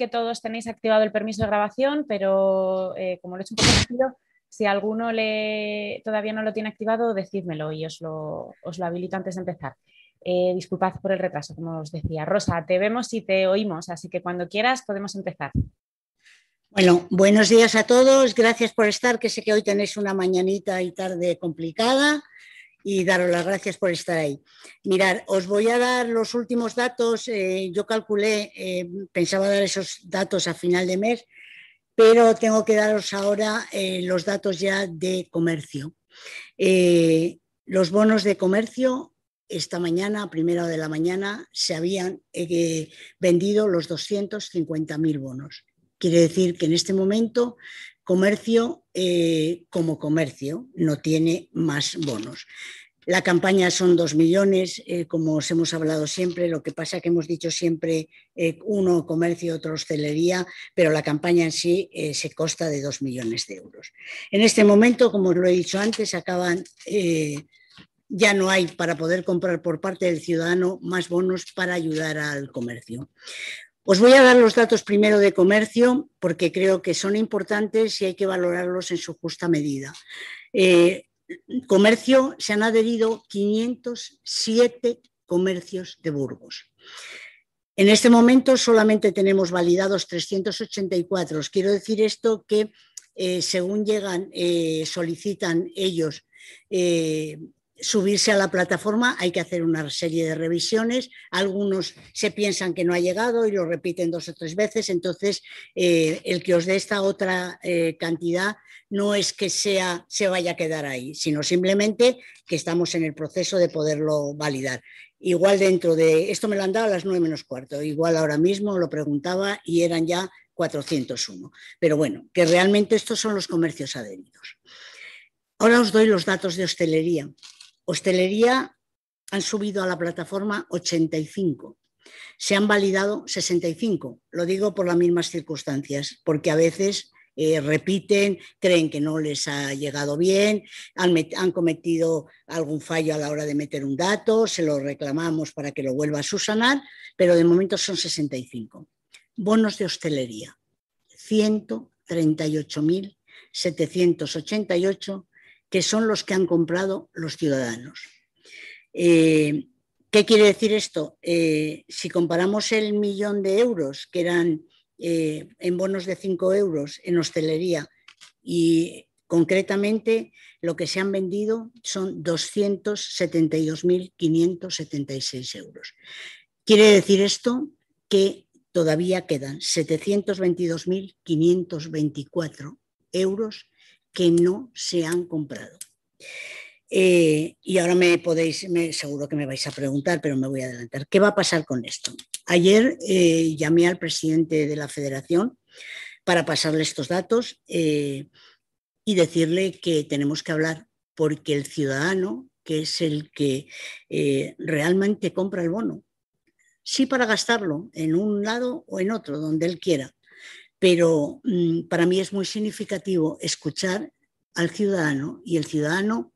que todos tenéis activado el permiso de grabación, pero eh, como lo he hecho un poco rápido, si alguno le, todavía no lo tiene activado, decídmelo y os lo, os lo habilito antes de empezar. Eh, disculpad por el retraso, como os decía. Rosa, te vemos y te oímos, así que cuando quieras podemos empezar. Bueno, buenos días a todos, gracias por estar, que sé que hoy tenéis una mañanita y tarde complicada y daros las gracias por estar ahí. Mirar, os voy a dar los últimos datos. Eh, yo calculé, eh, pensaba dar esos datos a final de mes, pero tengo que daros ahora eh, los datos ya de comercio. los bonos de comercio, esta mañana, a primera de la mañana, se habían vendido los 250.000 bonos. Quiere decir que en este momento comercio eh, como comercio, no tiene más bonos. La campaña son dos millones, eh, como os hemos hablado siempre, lo que pasa que hemos dicho siempre eh, uno comercio, otro hostelería, pero la campaña en sí se costa de dos millones de euros. En este momento, como os lo he dicho antes, acaban, ya no hay para poder comprar por parte del ciudadano más bonos para ayudar al comercio. Os voy a dar los datos primero de comercio porque creo que son importantes y hay que valorarlos en su justa medida. Eh, comercio, se han adherido 507 comercios de Burgos. En este momento solamente tenemos validados 384. Os quiero decir esto que eh, según llegan, eh, solicitan ellos subirse a la plataforma hay que hacer una serie de revisiones. Algunos se piensan que no ha llegado y lo repiten dos o tres veces. Entonces, eh, el que os dé esta otra eh, cantidad no es que sea, se vaya a quedar ahí, sino simplemente que estamos en el proceso de poderlo validar. Igual dentro de, esto me lo han dado a las nueve menos cuarto, igual ahora mismo lo preguntaba y eran ya 401. Pero bueno, que realmente estos son los comercios adheridos. Ahora os doy los datos de hostelería. Hostelería han subido a la plataforma 85. Se han validado 65. Lo digo por las mismas circunstancias, porque a veces eh, repiten, creen que no les ha llegado bien, han, cometido algún fallo a la hora de meter un dato, se lo reclamamos para que lo vuelva a susanar, pero de momento son 65. Bonos de hostelería, 138.788 que son los que han comprado los ciudadanos. Eh, ¿Qué quiere decir esto? Eh, si comparamos el millón de euros que eran eh, en bonos de 5 euros en hostelería y concretamente lo que se han vendido son 272.576 euros. Quiere decir esto que todavía quedan 722.524 euros que no se han comprado. Eh, y ahora me podéis, me, seguro que me vais a preguntar, pero me voy a adelantar. ¿Qué va a pasar con esto? Ayer eh, llamé al presidente de la federación para pasarle estos datos eh, y decirle que tenemos que hablar porque el ciudadano, que es el que realmente compra el bono, sí para gastarlo en un lado o en otro, donde él quiera, pero mm, para mí es muy significativo escuchar al ciudadano y el ciudadano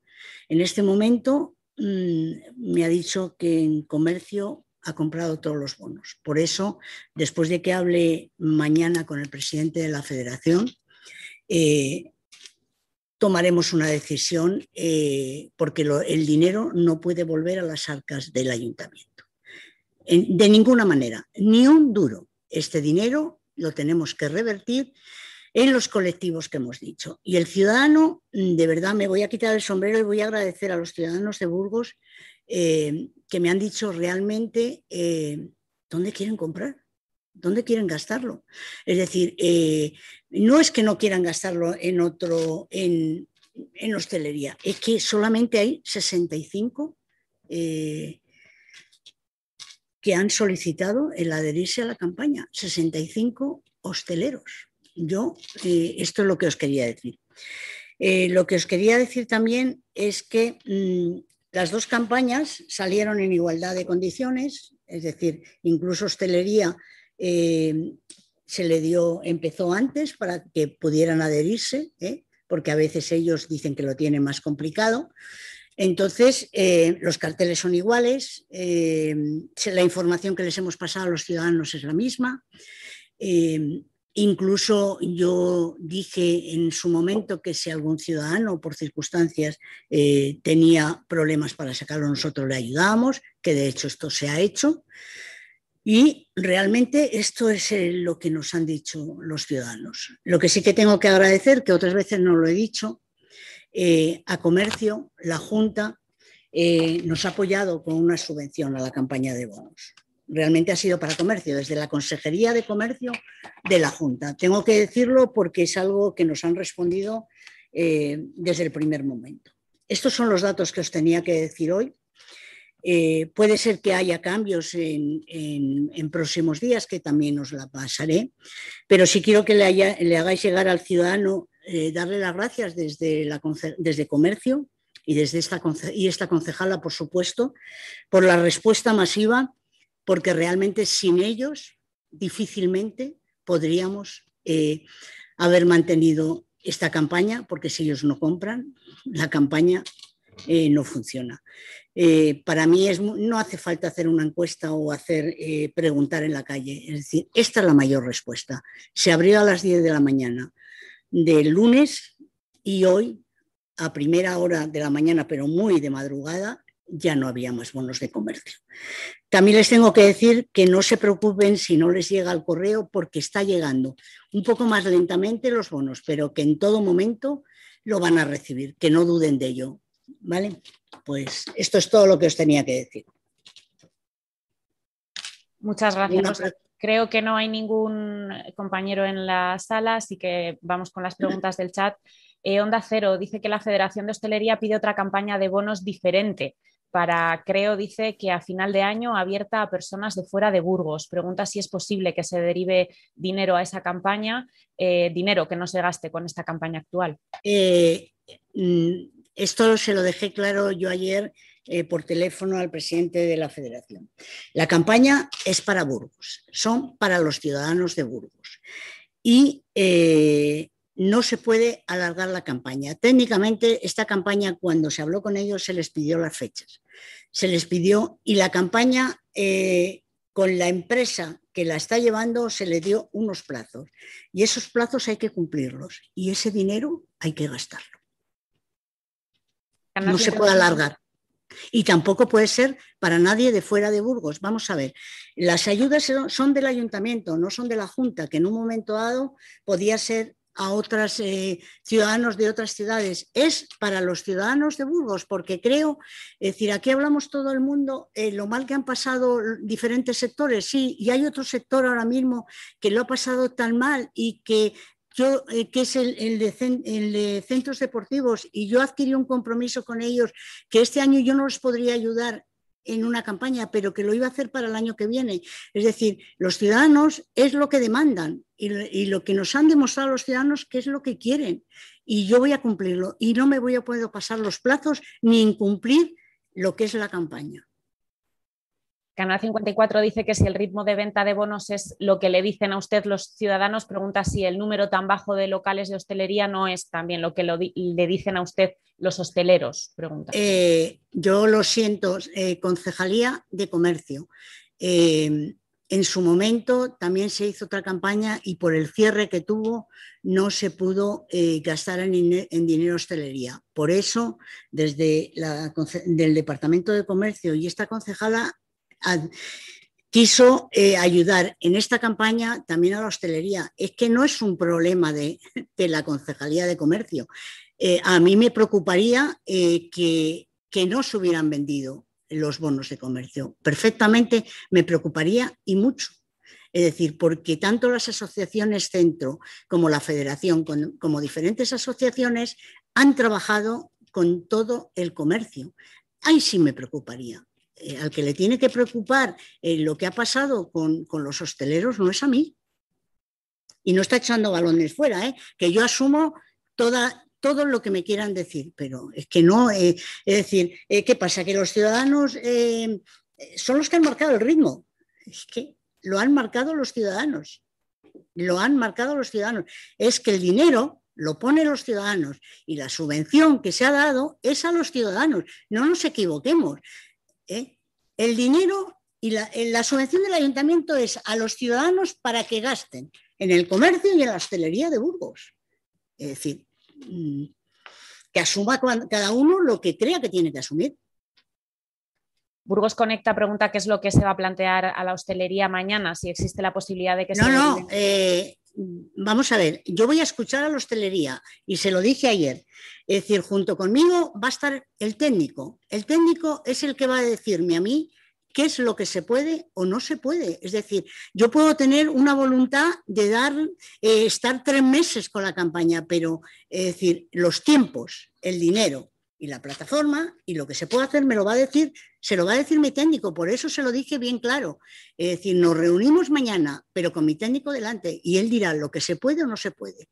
en este momento mm, me ha dicho que en comercio ha comprado todos los bonos. Por eso, después de que hable mañana con el presidente de la federación, eh, tomaremos una decisión eh, porque el dinero no puede volver a las arcas del ayuntamiento. de ninguna manera, ni un duro. Este dinero lo tenemos que revertir en los colectivos que hemos dicho. Y el ciudadano, de verdad, me voy a quitar el sombrero y voy a agradecer a los ciudadanos de Burgos eh, que me han dicho realmente eh, dónde quieren comprar. ¿Dónde quieren gastarlo? Es decir, eh, no es que no quieran gastarlo en otro, en, hostelería, es que solamente hay 65 que han solicitado el adherirse a la campaña, 65 hosteleros. Yo, eh, esto es lo que os quería decir. Eh, lo que os quería decir también es que mm, las dos campañas salieron en igualdad de condiciones, es decir, incluso hostelería eh, se le dio, empezó antes para que pudieran adherirse, porque a veces ellos dicen que lo tienen más complicado. Entonces, eh, los carteles son iguales, eh, la información que les hemos pasado a los ciudadanos es la misma. Eh, incluso yo dije en su momento que si algún ciudadano por circunstancias tenía problemas para sacarlo, nosotros le ayudábamos, que de hecho esto se ha hecho. Y realmente esto es lo que nos han dicho los ciudadanos. Lo que sí que tengo que agradecer, que otras veces no lo he dicho, eh, a comercio, la Junta eh, nos ha apoyado con una subvención a la campaña de bonos. Realmente ha sido para comercio, desde la Consejería de Comercio de la Junta. Tengo que decirlo porque es algo que nos han respondido eh, desde el primer momento. Estos son los datos que os tenía que decir hoy. puede ser que haya cambios en, próximos días, que también os la pasaré, pero sí quiero que le hagáis llegar al ciudadano eh, darle las gracias desde, la, desde Comercio y, desde esta, esta concejala, por supuesto, por la respuesta masiva, porque realmente sin ellos difícilmente podríamos eh, haber mantenido esta campaña, porque si ellos no compran, la campaña eh, no funciona. para mí es, no hace falta hacer una encuesta o hacer preguntar en la calle. Es decir, esta es la mayor respuesta. Se abrió a las 10 de la mañana de lunes y hoy, a primera hora de la mañana, pero muy de madrugada, ya no había más bonos de comercio. También les tengo que decir que no se preocupen si no les llega al correo porque está llegando un poco más lentamente los bonos, pero que en todo momento lo van a recibir, que no duden de ello. ¿Vale? Pues esto es todo lo que os tenía que decir. Muchas gracias. Creo que no hay ningún eh, compañero en la sala, así que vamos con las preguntas del chat. Eh, Onda Cero dice que la Federación de Hostelería pide otra campaña de bonos diferente para, creo, dice que a final de año abierta a personas de fuera de Burgos. Pregunta si es posible que se derive dinero a esa campaña, eh, dinero que no se gaste con esta campaña actual. Mm, esto se lo dejé claro yo ayer eh, por teléfono al presidente de la federación. La campaña es para Burgos, son para los ciudadanos de Burgos. Y eh, no se puede alargar la campaña. Técnicamente, esta campaña, cuando se habló con ellos, se les pidió las fechas. Se les pidió y la campaña eh, con la empresa que la está llevando se le dio unos plazos. Y esos plazos hay que cumplirlos y ese dinero hay que gastarlo. No se puede alargar. Y tampoco puede ser para nadie de fuera de Burgos. Vamos a ver, las ayudas son del ayuntamiento, no son de la Junta, que en un momento dado podía ser a otros eh, ciudadanos de otras ciudades. Es para los ciudadanos de Burgos, porque creo, es decir, aquí hablamos todo el mundo eh, lo mal que han pasado diferentes sectores, sí, y hay otro sector ahora mismo que lo ha pasado tan mal y que yo, eh, que es el, de, centros deportivos, y yo adquirí un compromiso con ellos que este año yo no los podría ayudar en una campaña, pero que lo iba a hacer para el año que viene. Es decir, los ciudadanos es lo que demandan y, y lo que nos han demostrado los ciudadanos que es lo que quieren. Y yo voy a cumplirlo y no me voy a poder pasar los plazos ni incumplir lo que es la campaña. Canal 54 dice que si el ritmo de venta de bonos es lo que le dicen a usted los ciudadanos, pregunta si el número tan bajo de locales de hostelería no es también lo que le dicen a usted los hosteleros, pregunta. Eh, yo lo siento, eh, Concejalía de Comercio. Em, en su momento también se hizo otra campaña y por el cierre que tuvo no se pudo eh, gastar en, en, dinero hostelería. Por eso, desde el Departamento de Comercio y esta concejala quiso eh, ayudar en esta campaña también a la hostelería. Es que no es un problema de, la Concejalía de Comercio. Eh, a mí me preocuparía eh, que, no se hubieran vendido los bonos de comercio. Perfectamente me preocuparía y mucho. Es decir, porque tanto las asociaciones centro como la federación, como diferentes asociaciones, han trabajado con todo el comercio. Ahí sí me preocuparía. Eh, al que le tiene que preocupar eh, lo que ha pasado con, los hosteleros no es a mí. Y no está echando balones fuera, ¿eh? que yo asumo toda, todo lo que me quieran decir, pero es que no, es decir, ¿qué pasa? Que los ciudadanos son los que han marcado el ritmo. Es que lo han marcado los ciudadanos. Lo han marcado los ciudadanos. Es que el dinero lo ponen los ciudadanos y la subvención que se ha dado es a los ciudadanos. No nos equivoquemos. ¿eh? el dinero y la, eh, la, subvención del ayuntamiento es a los ciudadanos para que gasten en el comercio y en la hostelería de Burgos. Es decir, mm, que asuma cada uno lo que crea que tiene que asumir. Burgos Conecta pregunta qué es lo que se va a plantear a la hostelería mañana, si existe la posibilidad de que se... No, no, vamos a ver, yo voy a escuchar a la hostelería y se lo dije ayer. Es decir, junto conmigo va a estar el técnico. El técnico es el que va a decirme a mí qué es lo que se puede o no se puede. Es decir, yo puedo tener una voluntad de dar, eh, estar tres meses con la campaña, pero es decir, los tiempos, el dinero, y la plataforma y lo que se puede hacer me lo va a decir, se lo va a decir mi técnico, por eso se lo dije bien claro. Es decir, nos reunimos mañana, pero con mi técnico delante y él dirá lo que se puede o no se puede.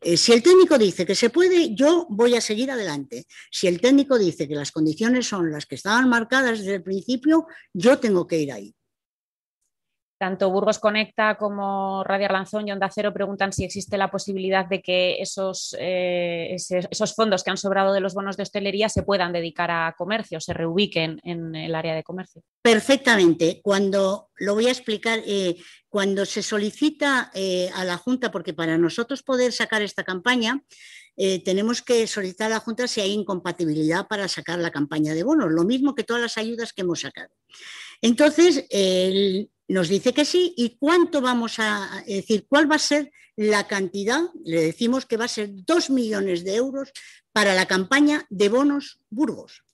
Eh, si el técnico dice que se puede, yo voy a seguir adelante. Si el técnico dice que las condiciones son las que estaban marcadas desde el principio, yo tengo que ir ahí tanto Burgos Conecta como Radio Arlanzón y Onda Cero preguntan si existe la posibilidad de que esos, eh, esos fondos que han sobrado de los bonos de hostelería se puedan dedicar a comercio, se reubiquen en el área de comercio. Perfectamente. Cuando, lo voy a explicar, eh, cuando se solicita eh, a la Junta, porque para nosotros poder sacar esta campaña, tenemos que solicitar a la Junta si hay incompatibilidad para sacar la campaña de bonos, lo mismo que todas las ayudas que hemos sacado. Entonces, nos dice que sí y cuánto vamos a decir, cuál va a ser la cantidad, le decimos que va a ser 2 millones de euros para la campaña de bonos Burgos.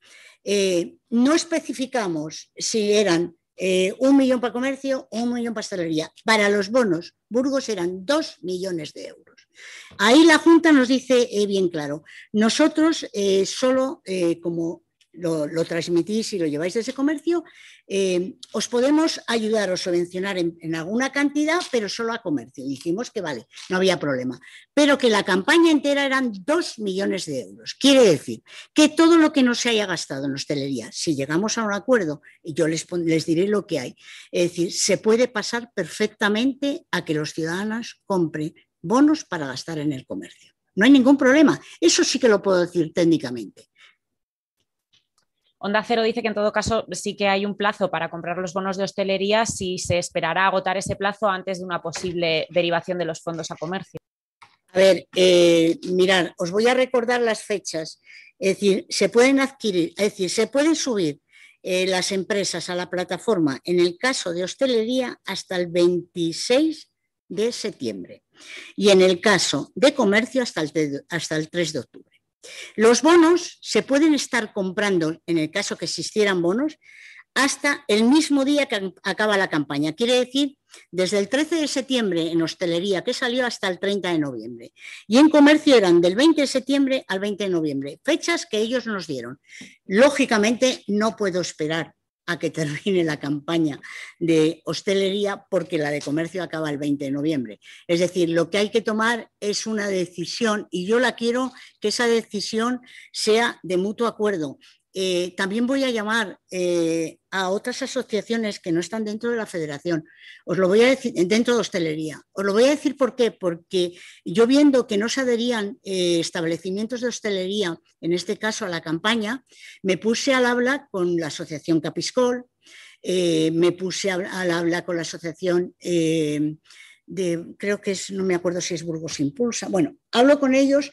Eh, no especificamos si eran eh, un millón para comercio o un millón para pastelería. Para los bonos Burgos eran 2 millones de euros. Ahí la Junta nos dice eh, bien claro, nosotros solo como lo, transmitís y lo lleváis de ese comercio, eh, os podemos ayudar o subvencionar en, alguna cantidad, pero solo a comercio. Dijimos que vale, no había problema. Pero que la campaña entera eran dos millones de euros. Quiere decir que todo lo que no se haya gastado en hostelería, si llegamos a un acuerdo, y yo les, les diré lo que hay, es decir, se puede pasar perfectamente a que los ciudadanos compren bonos para gastar en el comercio. No hay ningún problema. Eso sí que lo puedo decir técnicamente. Onda Cero dice que en todo caso sí que hay un plazo para comprar los bonos de hostelería si se esperará agotar ese plazo antes de una posible derivación de los fondos a comercio. A ver, eh, mirad, os voy a recordar las fechas. Es decir, se pueden adquirir, es decir, se pueden subir eh, las empresas a la plataforma, en el caso de hostelería, hasta el 26 de septiembre y en el caso de comercio hasta el, hasta el 3 de octubre. Los bonos se pueden estar comprando, en el caso que existieran bonos, hasta el mismo día que acaba la campaña. Quiere decir, desde el 13 de septiembre en hostelería, que salió hasta el 30 de noviembre. Y en comercio eran del 20 de septiembre al 20 de noviembre, fechas que ellos nos dieron. Lógicamente no puedo esperar a que termine la campaña de hostelería porque la de comercio acaba el 20 de noviembre. Es decir, lo que hay que tomar es una decisión y yo la quiero que esa decisión sea de mutuo acuerdo, eh, también voy a llamar eh, a otras asociaciones que no están dentro de la federación, os lo voy a decir, eh, dentro de hostelería. Os lo voy a decir por qué, porque yo viendo que no se adherían establecimientos de hostelería, en este caso a la campaña, me puse al habla con la asociación Capiscol, me puse al habla con la asociación... de, creo que es, no me acuerdo si es Burgos Impulsa. Bueno, hablo con ellos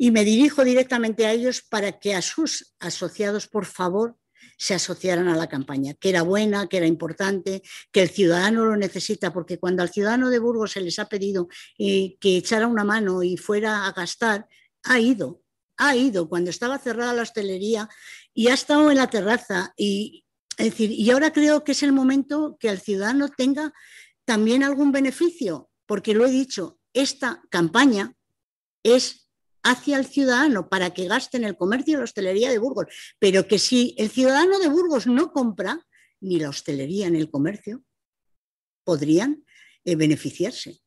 y me dirijo directamente a ellos para que a sus asociados, por favor, se asociaran a la campaña, que era buena, que era importante, que el ciudadano lo necesita, porque cuando al ciudadano de Burgos se les ha pedido eh, que echara una mano y fuera a gastar, ha ido, ha ido, cuando estaba cerrada la hostelería y ha estado en la terraza. Y, decir, y ahora creo que es el momento que el ciudadano tenga también algún beneficio, porque lo he dicho, esta campaña es hacia el ciudadano para que gaste en el comercio y la hostelería de Burgos. Pero que si el ciudadano de Burgos no compra ni la hostelería ni el comercio, podrían eh, beneficiarse.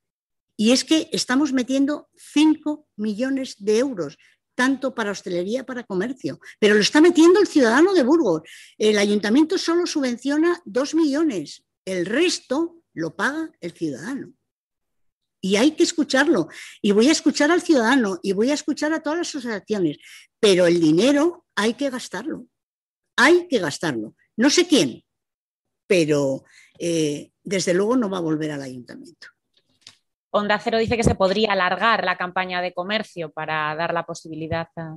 Y es que estamos metiendo 5 millones de euros tanto para hostelería, para comercio. Pero lo está metiendo el ciudadano de Burgos. El ayuntamiento solo subvenciona 2 millones. El resto lo paga el ciudadano y hay que escucharlo. Y voy a escuchar al ciudadano y voy a escuchar a todas las asociaciones, pero el dinero hay que gastarlo. Hay que gastarlo. No sé quién, pero eh, desde luego no va a volver al ayuntamiento. Onda Cero dice que se podría alargar la campaña de comercio para dar la posibilidad a,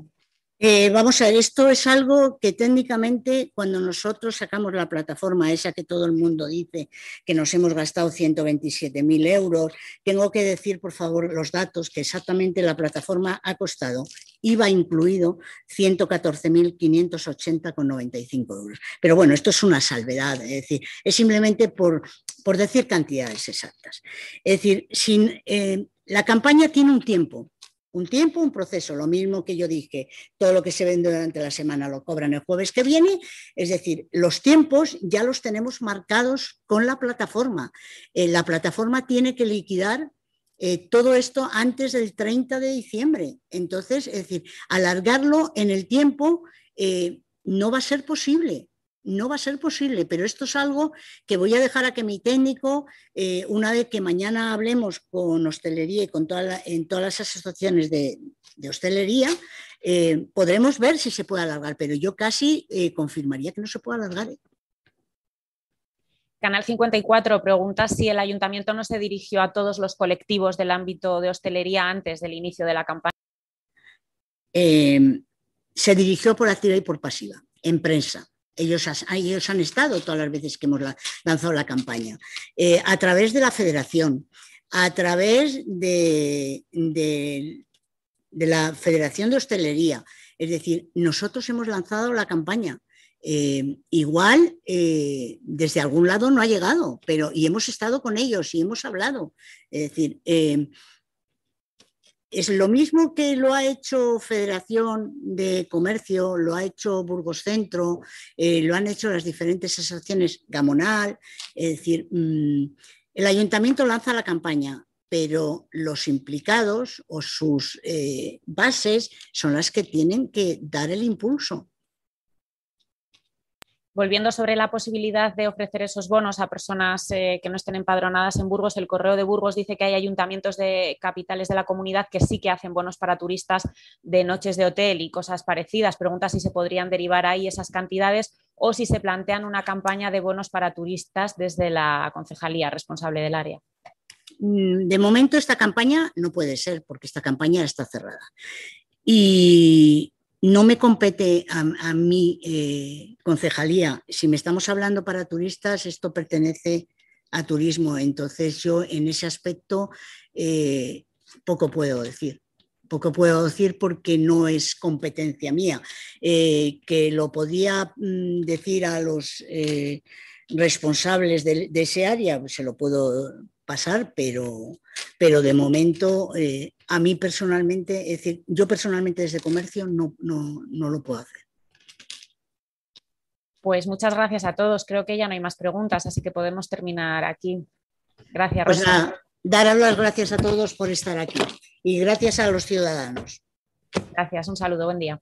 eh, vamos a ver, esto es algo que técnicamente cuando nosotros sacamos la plataforma esa que todo el mundo dice que nos hemos gastado 127.000 euros, tengo que decir por favor los datos que exactamente la plataforma ha costado, iba incluido, 114.580,95 euros. Pero bueno, esto es una salvedad, es decir, es simplemente por, por decir cantidades exactas. Es decir, sin, eh, la campaña tiene un tiempo, un tiempo, un proceso. Lo mismo que yo dije, todo lo que se vende durante la semana lo cobran el jueves que viene. Es decir, los tiempos ya los tenemos marcados con la plataforma. Eh, la plataforma tiene que liquidar eh, todo esto antes del 30 de diciembre. Entonces, es decir, alargarlo en el tiempo eh, no va a ser posible no va a ser posible, pero esto es algo que voy a dejar a que mi técnico, eh, una vez que mañana hablemos con hostelería y con toda en todas las asociaciones de, hostelería, eh, podremos ver si se puede alargar, pero yo casi eh, confirmaría que no se puede alargar. Canal 54 pregunta si el ayuntamiento no se dirigió a todos los colectivos del ámbito de hostelería antes del inicio de la campaña. se dirigió por activa y por pasiva, en prensa ellos, ah, ellos han estado todas las veces que hemos lanzado la campaña, eh, a través de la federación, a través de, de, la Federación de Hostelería. Es decir, nosotros hemos lanzado la campaña. Eh, igual eh, desde algún lado no ha llegado, pero y hemos estado con ellos y hemos hablado. Es decir, es lo mismo que lo ha hecho Federación de Comercio, lo ha hecho Burgos Centro, eh, lo han hecho las diferentes asociaciones Gamonal. Es decir, mm, el ayuntamiento lanza la campaña, pero los implicados o sus eh, bases son las que tienen que dar el impulso. Volviendo sobre la posibilidad de ofrecer esos bonos a personas eh, que no estén empadronadas en Burgos, el correo de Burgos dice que hay ayuntamientos de capitales de la comunidad que sí que hacen bonos para turistas de noches de hotel y cosas parecidas. Pregunta si se podrían derivar ahí esas cantidades o si se plantean una campaña de bonos para turistas desde la concejalía responsable del área. Mm, de momento esta campaña no puede ser porque esta campaña está cerrada. Y, no me compete a, mi eh, concejalía. Si me estamos hablando para turistas, esto pertenece a turismo. Entonces yo en ese aspecto eh, poco puedo decir. Poco puedo decir porque no es competencia mía. Eh, que lo podía mm, decir a los responsables de, ese área, se lo puedo pasar, pero pero de momento, eh, a mí personalmente, es decir, yo personalmente desde comercio no, no lo puedo hacer. Pues muchas gracias a todos. Creo que ya no hay más preguntas, así que podemos terminar aquí. Gracias, pues Rosa. Pues nada, dar las gracias a todos por estar aquí y gracias a los ciudadanos. Gracias, un saludo, buen día.